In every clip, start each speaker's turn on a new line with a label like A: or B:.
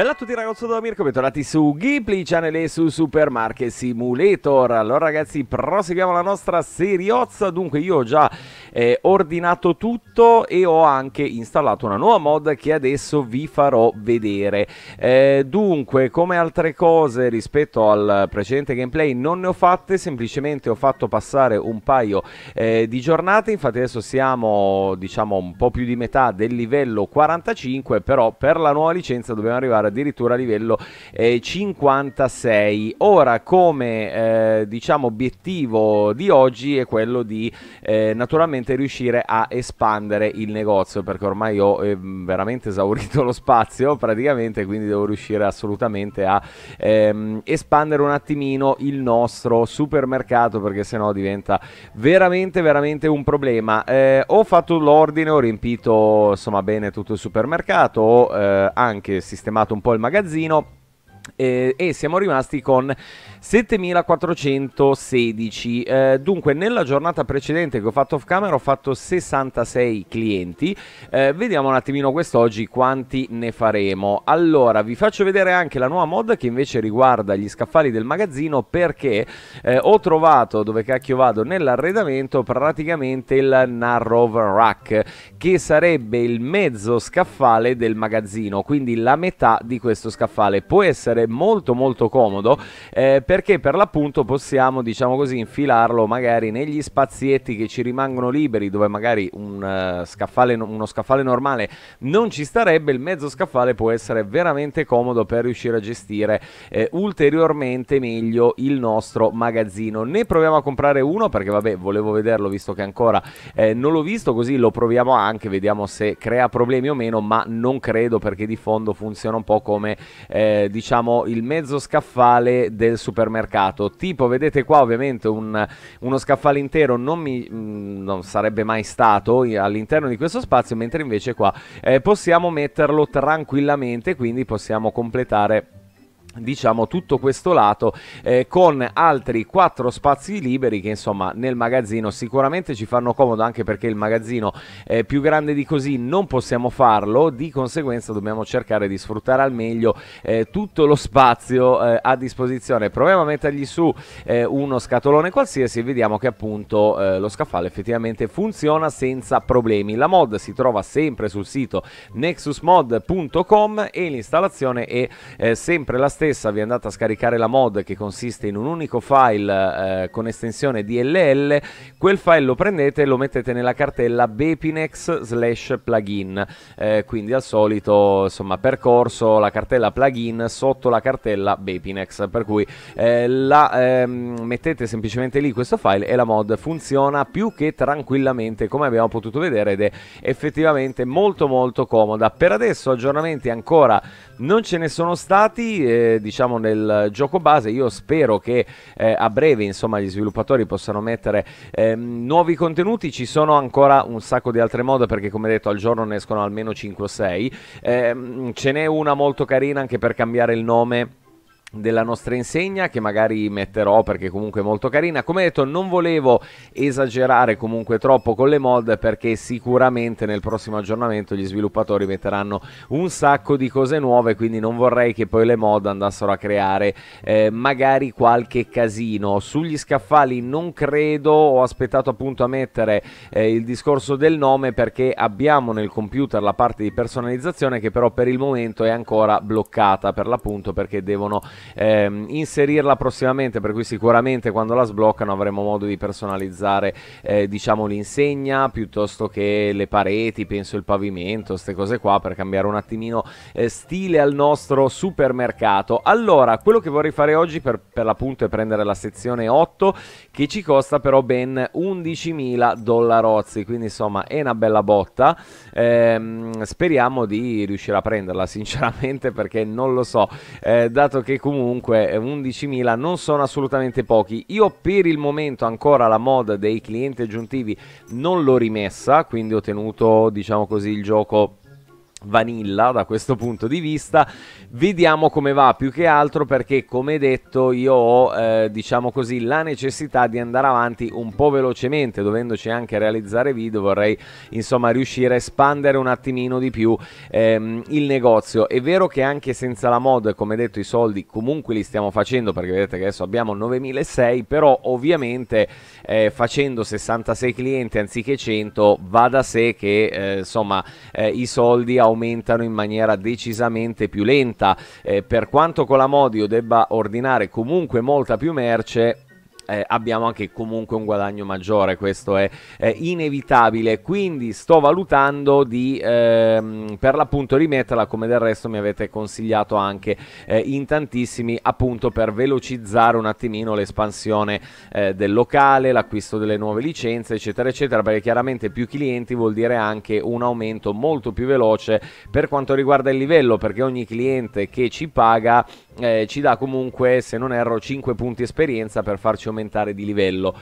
A: Bella a tutti ragazzi da Mirko, bentornati su Ghibli Channel e su Supermarket Simulator Allora ragazzi, proseguiamo la nostra seriozza Dunque io ho già eh, ordinato tutto e ho anche installato una nuova mod che adesso vi farò vedere eh, Dunque, come altre cose rispetto al precedente gameplay non ne ho fatte Semplicemente ho fatto passare un paio eh, di giornate Infatti adesso siamo diciamo un po' più di metà del livello 45 Però per la nuova licenza dobbiamo arrivare addirittura a livello eh, 56. Ora come eh, diciamo obiettivo di oggi è quello di eh, naturalmente riuscire a espandere il negozio perché ormai ho eh, veramente esaurito lo spazio praticamente quindi devo riuscire assolutamente a ehm, espandere un attimino il nostro supermercato perché sennò diventa veramente veramente un problema. Eh, ho fatto l'ordine, ho riempito insomma bene tutto il supermercato, ho eh, anche sistemato un un po' il magazzino e, eh, e siamo rimasti con 7416. Eh, dunque, nella giornata precedente che ho fatto off camera ho fatto 66 clienti. Eh, vediamo un attimino quest'oggi quanti ne faremo. Allora, vi faccio vedere anche la nuova mod che invece riguarda gli scaffali del magazzino perché eh, ho trovato, dove cacchio vado, nell'arredamento praticamente il Narrow Rack che sarebbe il mezzo scaffale del magazzino, quindi la metà di questo scaffale. Può essere molto molto comodo eh, perché per l'appunto possiamo, diciamo così, infilarlo magari negli spazietti che ci rimangono liberi, dove magari un, uh, scaffale, uno scaffale normale non ci starebbe, il mezzo scaffale può essere veramente comodo per riuscire a gestire eh, ulteriormente meglio il nostro magazzino. Ne proviamo a comprare uno perché vabbè, volevo vederlo visto che ancora eh, non l'ho visto, così lo proviamo anche, vediamo se crea problemi o meno, ma non credo perché di fondo funziona un po' come eh, diciamo il mezzo scaffale del supermercato supermercato. Tipo, vedete qua ovviamente un, uno scaffale intero non, mi, mh, mm, non sarebbe mai stato all'interno di questo spazio, mentre invece qua eh, possiamo metterlo tranquillamente, quindi possiamo completare diciamo tutto questo lato eh, con altri quattro spazi liberi che insomma nel magazzino sicuramente ci fanno comodo anche perché il magazzino eh, più grande di così non possiamo farlo di conseguenza dobbiamo cercare di sfruttare al meglio eh, tutto lo spazio eh, a disposizione proviamo a mettergli su eh, uno scatolone qualsiasi e vediamo che appunto eh, lo scaffale effettivamente funziona senza problemi la mod si trova sempre sul sito nexusmod.com e l'installazione è sempre la stessa stessa vi andata a scaricare la mod che consiste in un unico file eh, con estensione DLL, quel file lo prendete e lo mettete nella cartella bepinex slash plugin, eh, quindi al solito insomma percorso la cartella plugin sotto la cartella bepinex, per cui eh, la, ehm, mettete semplicemente lì questo file e la mod funziona più che tranquillamente come abbiamo potuto vedere ed è effettivamente molto molto comoda. Per adesso aggiornamenti ancora non ce ne sono stati. Eh, diciamo nel gioco base. Io spero che eh, a breve insomma, gli sviluppatori possano mettere ehm, nuovi contenuti. Ci sono ancora un sacco di altre mode perché come detto al giorno ne escono almeno 5 o 6. Ehm, ce n'è una molto carina anche per cambiare il nome della nostra insegna che magari metterò perché comunque è molto carina come detto non volevo esagerare comunque troppo con le mod perché sicuramente nel prossimo aggiornamento gli sviluppatori metteranno un sacco di cose nuove quindi non vorrei che poi le mod andassero a creare eh, magari qualche casino sugli scaffali non credo ho aspettato appunto a mettere eh, il discorso del nome perché abbiamo nel computer la parte di personalizzazione che però per il momento è ancora bloccata per l'appunto perché devono ehm, inserirla prossimamente, per cui sicuramente quando la sbloccano avremo modo di personalizzare eh, diciamo l'insegna piuttosto che le pareti, penso il pavimento, queste cose qua per cambiare un attimino eh, stile al nostro supermercato. Allora, quello che vorrei fare oggi per, per l'appunto è prendere la sezione 8 che ci costa però ben 11.000 dollarozzi, quindi insomma è una bella botta. Ehm, speriamo di riuscire a prenderla sinceramente perché non lo so, eh, dato che comunque comunque 11.000 eh, non sono assolutamente pochi. Io per il momento ancora la mod dei clienti aggiuntivi non l'ho rimessa, quindi ho tenuto diciamo così il gioco vanilla da questo punto di vista vediamo come va più che altro perché come detto io ho eh, diciamo così la necessità di andare avanti un po' velocemente dovendoci anche realizzare video vorrei insomma riuscire a espandere un attimino di più ehm, il negozio è vero che anche senza la mod come detto i soldi comunque li stiamo facendo perché vedete che adesso abbiamo 9600 però ovviamente eh, facendo 66 clienti anziché 100 va da sé che eh, insomma eh, i soldi a aumentano in maniera decisamente più lenta. Eh, per quanto con la Modio debba ordinare comunque molta più merce, eh, abbiamo anche comunque un guadagno maggiore, questo è, è inevitabile, quindi sto valutando di ehm, per l'appunto rimetterla come del resto mi avete consigliato anche eh, in tantissimi appunto per velocizzare un attimino l'espansione eh, del locale, l'acquisto delle nuove licenze eccetera eccetera perché chiaramente più clienti vuol dire anche un aumento molto più veloce per quanto riguarda il livello perché ogni cliente che ci paga eh, ci dà comunque, se non erro, 5 punti esperienza per farci aumentare di livello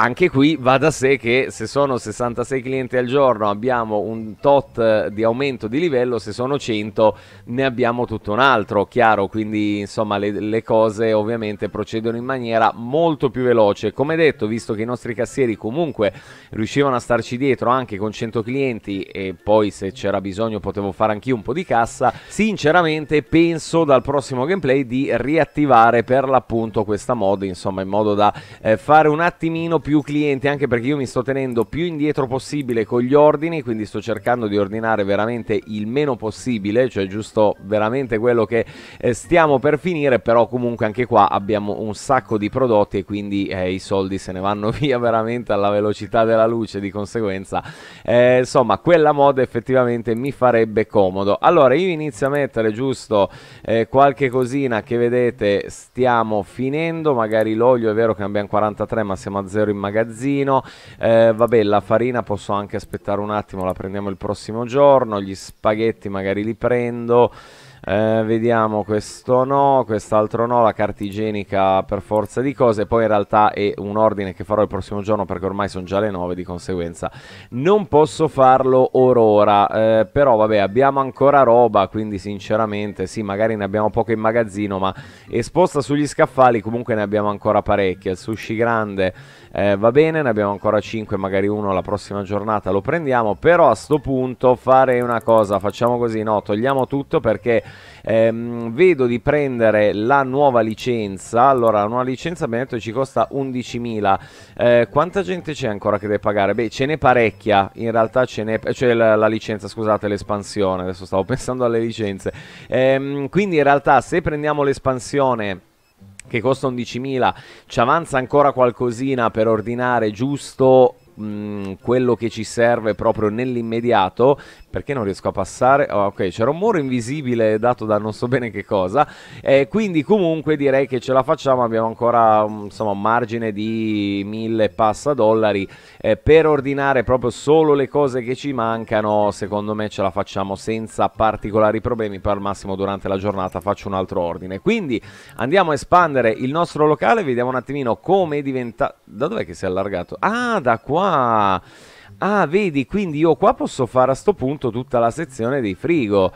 A: anche qui va da sé che se sono 66 clienti al giorno abbiamo un tot eh, di aumento di livello, se sono 100 ne abbiamo tutto un altro, chiaro, quindi insomma le, le cose ovviamente procedono in maniera molto più veloce. Come detto, visto che i nostri cassieri comunque riuscivano a starci dietro anche con 100 clienti e poi se c'era bisogno potevo fare anch'io un po' di cassa, sinceramente penso dal prossimo gameplay di riattivare per l'appunto questa mod, insomma in modo da eh, fare un attimino più più clienti anche perché io mi sto tenendo più indietro possibile con gli ordini, quindi sto cercando di ordinare veramente il meno possibile, cioè giusto veramente quello che eh, stiamo per finire, però comunque anche qua abbiamo un sacco di prodotti e quindi eh, i soldi se ne vanno via veramente alla velocità della luce, di conseguenza eh, insomma quella mod effettivamente mi farebbe comodo. Allora io inizio a mettere giusto eh, qualche cosina che vedete stiamo finendo, magari l'olio è vero che abbiamo 43 ma siamo a 0,5 magazzino. Eh, vabbè, la farina posso anche aspettare un attimo, la prendiamo il prossimo giorno. Gli spaghetti magari li prendo. Eh, vediamo questo no, quest'altro no, la carta igienica per forza di cose, poi in realtà è un ordine che farò il prossimo giorno perché ormai sono già le 9 di conseguenza non posso farlo or ora, eh, però vabbè abbiamo ancora roba quindi sinceramente sì magari ne abbiamo poco in magazzino ma esposta sugli scaffali comunque ne abbiamo ancora parecchie, il sushi grande eh, va bene, ne abbiamo ancora 5, magari uno la prossima giornata lo prendiamo, però a sto punto fare una cosa, facciamo così, no, togliamo tutto perché ehm, vedo di prendere la nuova licenza, allora la nuova licenza abbiamo detto ci costa 11.000, eh, quanta gente c'è ancora che deve pagare? Beh, ce n'è parecchia, in realtà ce n'è, cioè la, la, licenza, scusate, l'espansione, adesso stavo pensando alle licenze, ehm, quindi in realtà se prendiamo l'espansione che costa 11.000, ci avanza ancora qualcosina per ordinare giusto quello che ci serve proprio nell'immediato. Perché non riesco a passare? Oh, ok, c'era un muro invisibile dato da non so bene che cosa. Eh, quindi comunque direi che ce la facciamo, abbiamo ancora insomma, un margine di mille passa dollari eh, per ordinare proprio solo le cose che ci mancano. Secondo me ce la facciamo senza particolari problemi, poi al massimo durante la giornata faccio un altro ordine. Quindi andiamo a espandere il nostro locale, vediamo un attimino come è diventato... Da dov'è che si è allargato? Ah, da qua! ah, ah vedi, quindi io qua posso fare a sto punto tutta la sezione dei frigo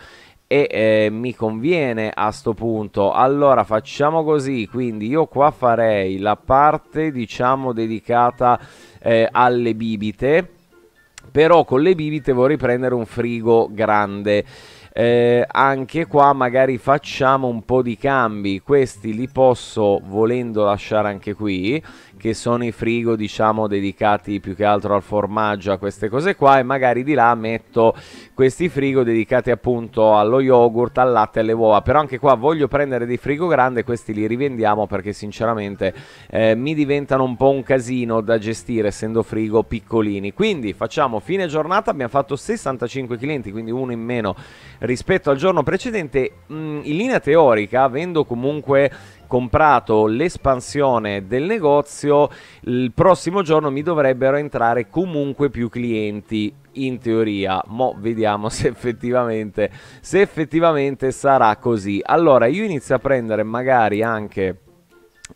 A: e eh, mi conviene a sto punto. Allora facciamo così, quindi io qua farei la parte diciamo dedicata eh, alle bibite, però con le bibite vorrei prendere un frigo grande. Eh, anche qua magari facciamo un po' di cambi, questi li posso volendo lasciare anche qui, che sono i frigo diciamo dedicati più che altro al formaggio a queste cose qua e magari di là metto questi frigo dedicati appunto allo yogurt al latte e alle uova però anche qua voglio prendere dei frigo grande questi li rivendiamo perché sinceramente eh, mi diventano un po' un casino da gestire essendo frigo piccolini quindi facciamo fine giornata abbiamo fatto 65 clienti quindi uno in meno rispetto al giorno precedente mh, mm, in linea teorica avendo comunque comprato l'espansione del negozio, il prossimo giorno mi dovrebbero entrare comunque più clienti in teoria, ma vediamo se effettivamente, se effettivamente sarà così. Allora io inizio a prendere magari anche,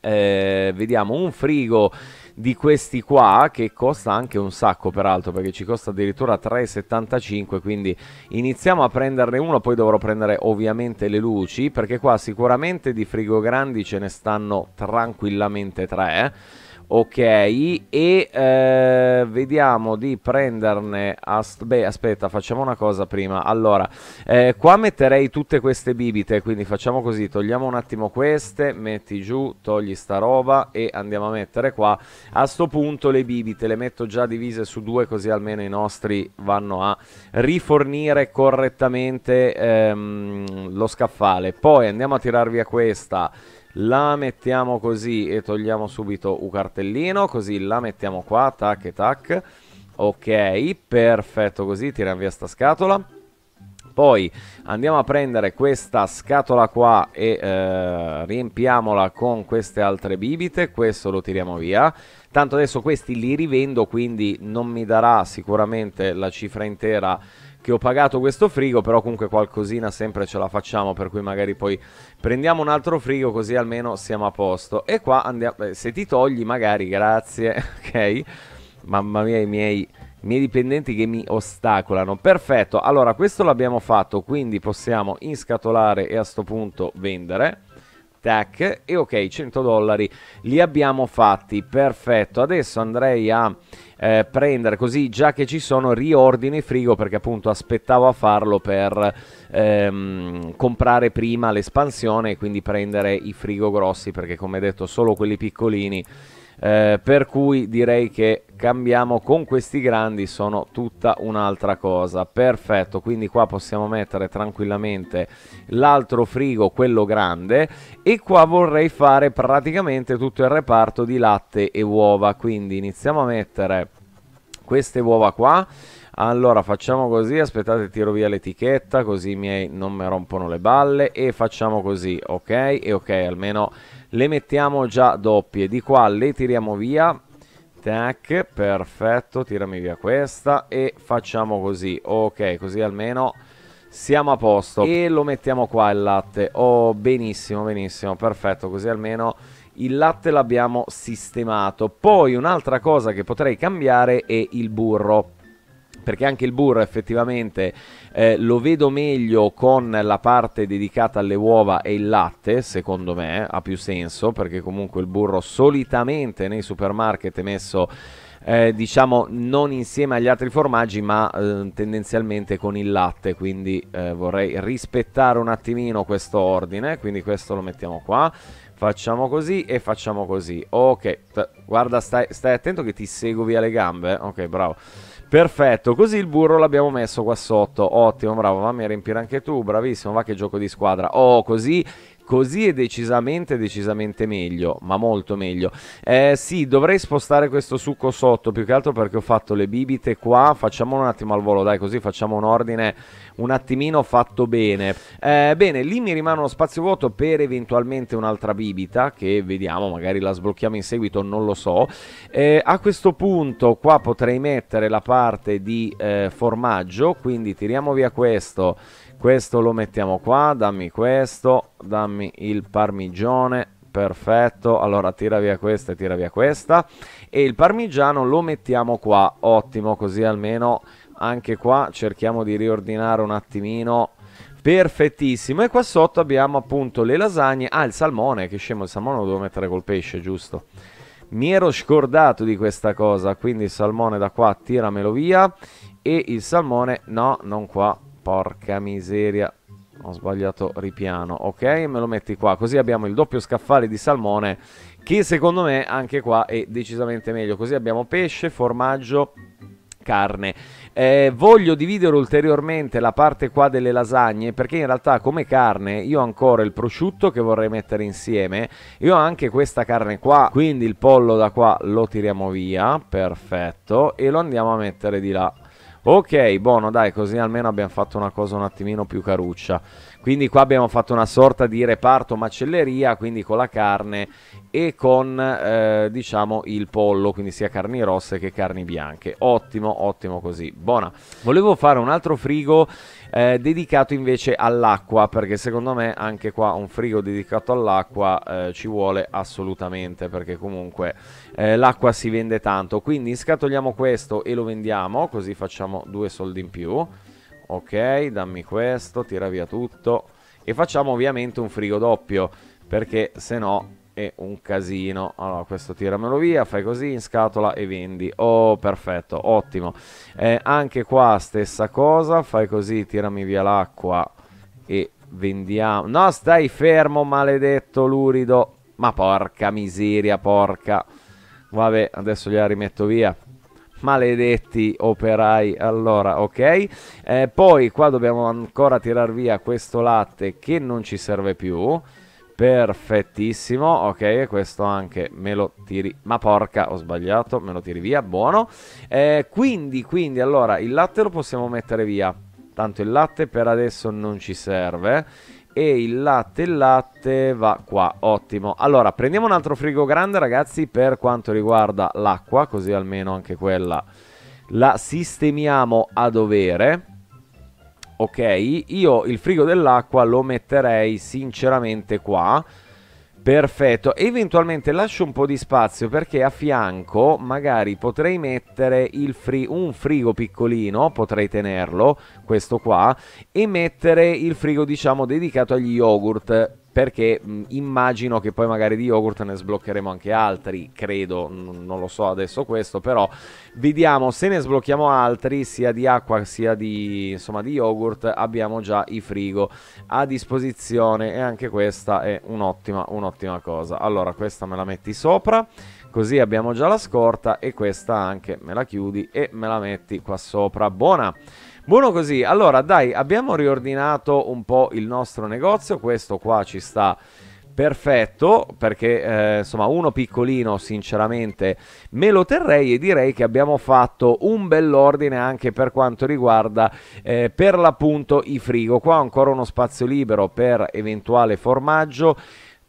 A: eh, vediamo, un frigo di questi qua che costa anche un sacco peraltro perché ci costa addirittura 3,75 quindi iniziamo a prenderne uno poi dovrò prendere ovviamente le luci perché qua sicuramente di frigo grandi ce ne stanno tranquillamente tre Ok, e eh, vediamo di prenderne. As beh, aspetta, facciamo una cosa prima. Allora, eh, qua metterei tutte queste bibite. Quindi facciamo così: togliamo un attimo queste, metti giù, togli sta roba e andiamo a mettere qua. A sto punto le bibite le metto già divise su due, così almeno i nostri vanno a rifornire correttamente ehm, lo scaffale. Poi andiamo a tirar via questa. La mettiamo così e togliamo subito un cartellino, così la mettiamo qua, tac e tac. Ok, perfetto così, tiriamo via sta scatola. Poi andiamo a prendere questa scatola qua e eh, riempiamola con queste altre bibite, questo lo tiriamo via tanto adesso questi li rivendo quindi non mi darà sicuramente la cifra intera che ho pagato questo frigo però comunque qualcosina sempre ce la facciamo per cui magari poi prendiamo un altro frigo così almeno siamo a posto e qua andiamo eh, se ti togli magari grazie ok mamma mia i miei i miei dipendenti che mi ostacolano. Perfetto, allora questo l'abbiamo fatto, quindi possiamo inscatolare e a questo punto vendere tac e ok 100 dollari li abbiamo fatti perfetto adesso andrei a eh, prendere così già che ci sono riordini frigo perché appunto aspettavo a farlo per ehm, comprare prima l'espansione e quindi prendere i frigo grossi perché come detto solo quelli piccolini eh, per cui direi che cambiamo con questi grandi sono tutta un'altra cosa perfetto quindi qua possiamo mettere tranquillamente l'altro frigo quello grande e qua vorrei fare praticamente tutto il reparto di latte e uova quindi iniziamo a mettere queste uova qua allora facciamo così, aspettate tiro via l'etichetta così i miei non mi rompono le balle e facciamo così, ok? E ok, almeno le mettiamo già doppie di qua le tiriamo via tac perfetto tirami via questa e facciamo così ok così almeno siamo a posto e lo mettiamo qua il latte oh benissimo benissimo perfetto così almeno il latte l'abbiamo sistemato poi un'altra cosa che potrei cambiare è il burro perché anche il burro effettivamente eh, lo vedo meglio con la parte dedicata alle uova e il latte, secondo me ha più senso, perché comunque il burro solitamente nei supermarket è messo... Eh, diciamo non insieme agli altri formaggi ma eh, tendenzialmente con il latte quindi eh, vorrei rispettare un attimino questo ordine quindi questo lo mettiamo qua facciamo così e facciamo così ok guarda stai, stai attento che ti seguo via le gambe eh. ok bravo Perfetto, così il burro l'abbiamo messo qua sotto. Ottimo, bravo, fammi riempire anche tu, bravissimo, va che gioco di squadra. Oh, così così è decisamente decisamente meglio ma molto meglio eh, sì dovrei spostare questo succo sotto più che altro perché ho fatto le bibite qua facciamolo un attimo al volo dai così facciamo un ordine un attimino fatto bene eh, bene lì mi rimane uno spazio vuoto per eventualmente un'altra bibita che vediamo magari la sblocchiamo in seguito non lo so eh, a questo punto qua potrei mettere la parte di eh, formaggio quindi tiriamo via questo questo lo mettiamo qua, dammi questo, dammi il parmigione, perfetto. Allora tira via questa e tira via questa. E il parmigiano lo mettiamo qua, ottimo, così almeno anche qua cerchiamo di riordinare un attimino perfettissimo e qua sotto abbiamo appunto le lasagne ah il salmone che scemo il salmone lo devo mettere col pesce giusto mi ero scordato di questa cosa quindi il salmone da qua tiramelo via e il salmone no non qua Porca miseria. Ho sbagliato ripiano. Ok, me lo metti qua. Così abbiamo il doppio scaffale di salmone che secondo me anche qua è decisamente meglio. Così abbiamo pesce, formaggio, carne. Eh, voglio dividere ulteriormente la parte qua delle lasagne perché in realtà come carne io ho ancora il prosciutto che vorrei mettere insieme io ho anche questa carne qua quindi il pollo da qua lo tiriamo via perfetto e lo andiamo a mettere di là Ok, buono, dai, così almeno abbiamo fatto una cosa un attimino più caruccia. Quindi qua abbiamo fatto una sorta di reparto macelleria, quindi con la carne e con eh, diciamo il pollo, quindi sia carni rosse che carni bianche. Ottimo, ottimo così. Buona. Volevo fare un altro frigo eh, dedicato invece all'acqua, perché secondo me anche qua un frigo dedicato all'acqua eh, ci vuole assolutamente, perché comunque eh, l'acqua si vende tanto. Quindi scatoliamo questo e lo vendiamo, così facciamo due soldi in più. Ok, dammi questo, tira via tutto. E facciamo ovviamente un frigo doppio, perché se no è un casino. Allora, questo tiramelo via, fai così in scatola e vendi. Oh, perfetto, ottimo. Eh, anche qua stessa cosa, fai così, tirami via l'acqua e vendiamo. No, stai fermo, maledetto lurido. Ma porca miseria, porca. Vabbè, adesso gliela rimetto via maledetti operai allora ok eh, poi qua dobbiamo ancora tirar via questo latte che non ci serve più perfettissimo ok questo anche me lo tiri ma porca ho sbagliato me lo tiri via buono eh, quindi quindi allora il latte lo possiamo mettere via tanto il latte per adesso non ci serve e il latte il latte va qua, ottimo. Allora, prendiamo un altro frigo grande ragazzi per quanto riguarda l'acqua, così almeno anche quella la sistemiamo a dovere. Ok, io il frigo dell'acqua lo metterei sinceramente qua, Perfetto, eventualmente lascio un po' di spazio perché a fianco magari potrei mettere fri un frigo piccolino, potrei tenerlo, questo qua, e mettere il frigo diciamo dedicato agli yogurt perché mh, immagino che poi magari di yogurt ne sbloccheremo anche altri, credo, n- non lo so adesso questo, però vediamo se ne sblocchiamo altri, sia di acqua sia di, insomma, di yogurt, abbiamo già i frigo a disposizione e anche questa è un'ottima, un'ottima cosa. Allora questa me la metti sopra, così abbiamo già la scorta e questa anche me la chiudi e me la metti qua sopra. Buona! Buono così, allora dai, abbiamo riordinato un po' il nostro negozio, questo qua ci sta perfetto perché eh, insomma uno piccolino sinceramente me lo terrei e direi che abbiamo fatto un bell'ordine anche per quanto riguarda eh, per l'appunto i frigo qua ancora uno spazio libero per eventuale formaggio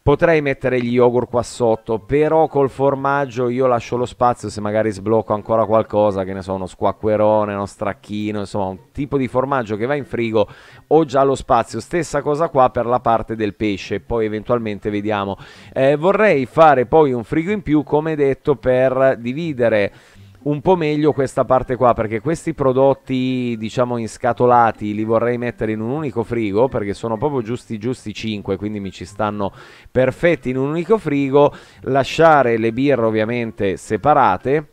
A: Potrei mettere gli yogurt qua sotto, però col formaggio io lascio lo spazio se magari sblocco ancora qualcosa, che ne so, uno squacquerone, uno stracchino, insomma un tipo di formaggio che va in frigo, ho già lo spazio. Stessa cosa qua per la parte del pesce, poi eventualmente vediamo. Eh, vorrei fare poi un frigo in più, come detto, per dividere un po' meglio questa parte qua perché questi prodotti diciamo inscatolati li vorrei mettere in un unico frigo perché sono proprio giusti giusti 5 quindi mi ci stanno perfetti in un unico frigo lasciare le birre ovviamente separate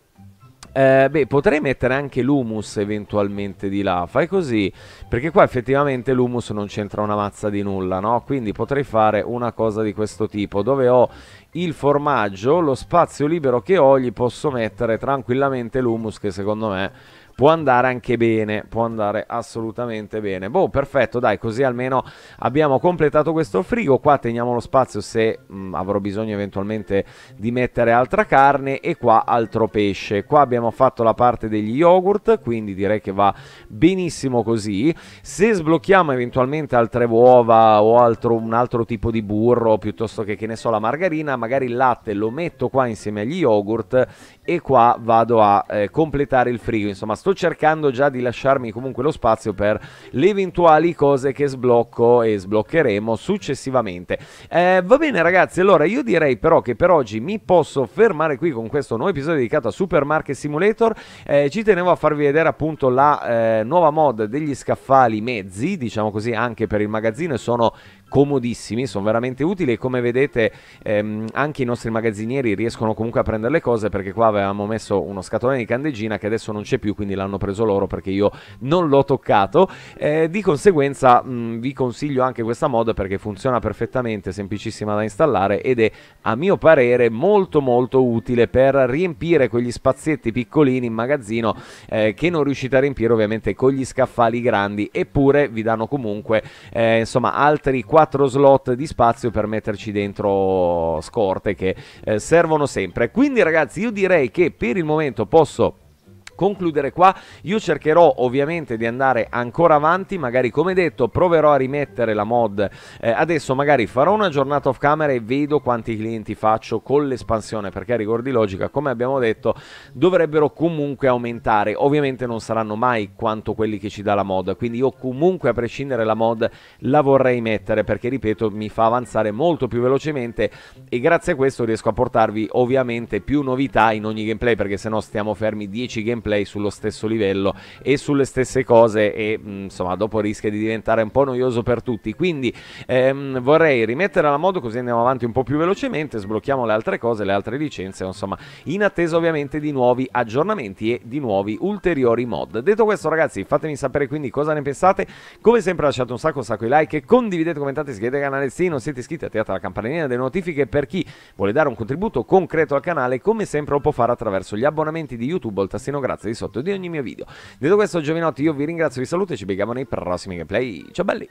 A: eh, beh, potrei mettere anche l'humus eventualmente di là. Fai così, perché qua effettivamente l'humus non c'entra una mazza di nulla, no? Quindi potrei fare una cosa di questo tipo, dove ho il formaggio, lo spazio libero che ho, gli posso mettere tranquillamente l'humus che secondo me può andare anche bene, può andare assolutamente bene. Boh, perfetto, dai, così almeno abbiamo completato questo frigo, qua teniamo lo spazio se mh, mm, avrò bisogno eventualmente di mettere altra carne e qua altro pesce. Qua abbiamo fatto la parte degli yogurt, quindi direi che va benissimo così. Se sblocchiamo eventualmente altre uova o altro, un altro tipo di burro, piuttosto che che ne so la margarina, magari il latte lo metto qua insieme agli yogurt e qua vado a eh, completare il frigo insomma sto cercando già di lasciarmi comunque lo spazio per le eventuali cose che sblocco e sbloccheremo successivamente eh, va bene ragazzi allora io direi però che per oggi mi posso fermare qui con questo nuovo episodio dedicato a Supermarket Simulator eh, ci tenevo a farvi vedere appunto la eh, nuova mod degli scaffali mezzi diciamo così anche per il magazzino e sono comodissimi, sono veramente utili e come vedete ehm, anche i nostri magazzinieri riescono comunque a prendere le cose perché qua avevamo messo uno scatolone di candeggina che adesso non c'è più quindi l'hanno preso loro perché io non l'ho toccato eh, di conseguenza mh, mm, vi consiglio anche questa mod perché funziona perfettamente, semplicissima da installare ed è a mio parere molto molto utile per riempire quegli spazietti piccolini in magazzino eh, che non riuscite a riempire ovviamente con gli scaffali grandi eppure vi danno comunque eh, insomma altri 4 4 slot di spazio per metterci dentro scorte che eh, servono sempre. Quindi ragazzi io direi che per il momento posso concludere qua. Io cercherò ovviamente di andare ancora avanti, magari come detto proverò a rimettere la mod. Eh, adesso magari farò una giornata off camera e vedo quanti clienti faccio con l'espansione, perché a rigor di logica, come abbiamo detto, dovrebbero comunque aumentare. Ovviamente non saranno mai quanto quelli che ci dà la mod, quindi io comunque a prescindere la mod la vorrei mettere perché ripeto mi fa avanzare molto più velocemente e grazie a questo riesco a portarvi ovviamente più novità in ogni gameplay perché se no stiamo fermi 10 gameplay gameplay sullo stesso livello e sulle stesse cose e mm, insomma dopo rischia di diventare un po' noioso per tutti quindi ehm, vorrei rimettere alla modo così andiamo avanti un po' più velocemente sblocchiamo le altre cose le altre licenze insomma in attesa ovviamente di nuovi aggiornamenti e di nuovi ulteriori mod detto questo ragazzi fatemi sapere quindi cosa ne pensate come sempre lasciate un sacco un sacco di like condividete commentate iscrivetevi al canale se non siete iscritti attivate la campanellina delle notifiche per chi vuole dare un contributo concreto al canale come sempre lo può fare attraverso gli abbonamenti di youtube o il tassino gratis barrazza di sotto di ogni mio video. Detto questo, giovinotti, io vi ringrazio, vi saluto e ci becchiamo nei prossimi gameplay. Ciao belli!